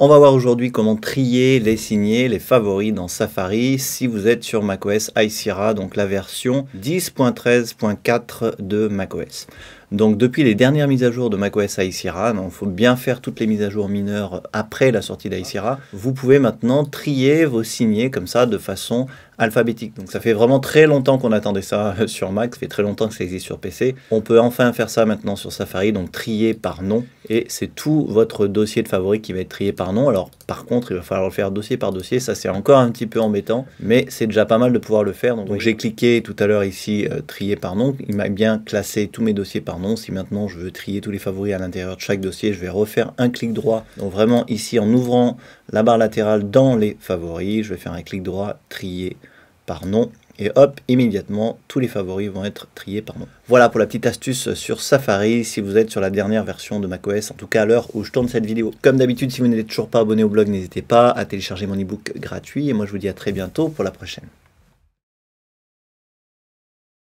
On va voir aujourd'hui comment trier les signés, les favoris dans Safari si vous êtes sur macOS High donc la version 10.13.4 de macOS. Donc depuis les dernières mises à jour de macOS Sierra, il ben, faut bien faire toutes les mises à jour mineures après la sortie d'Aïsira, vous pouvez maintenant trier vos signés comme ça de façon alphabétique. Donc ça fait vraiment très longtemps qu'on attendait ça euh, sur Mac, ça fait très longtemps que ça existe sur PC. On peut enfin faire ça maintenant sur Safari, donc trier par nom. Et c'est tout votre dossier de favoris qui va être trié par nom. Alors par contre, il va falloir le faire dossier par dossier, ça c'est encore un petit peu embêtant, mais c'est déjà pas mal de pouvoir le faire. Donc, j'ai cliqué tout à l'heure ici, euh, trier par nom, il m'a bien classé tous mes dossiers par si maintenant je veux trier tous les favoris à l'intérieur de chaque dossier, je vais refaire un clic droit. Donc vraiment ici en ouvrant la barre latérale dans les favoris, je vais faire un clic droit, trier par nom. Et hop, immédiatement, tous les favoris vont être triés par nom. Voilà pour la petite astuce sur Safari, si vous êtes sur la dernière version de macOS, en tout cas à l'heure où je tourne cette vidéo. Comme d'habitude, si vous n'êtes toujours pas abonné au blog, n'hésitez pas à télécharger mon ebook gratuit. Et moi, je vous dis à très bientôt pour la prochaine.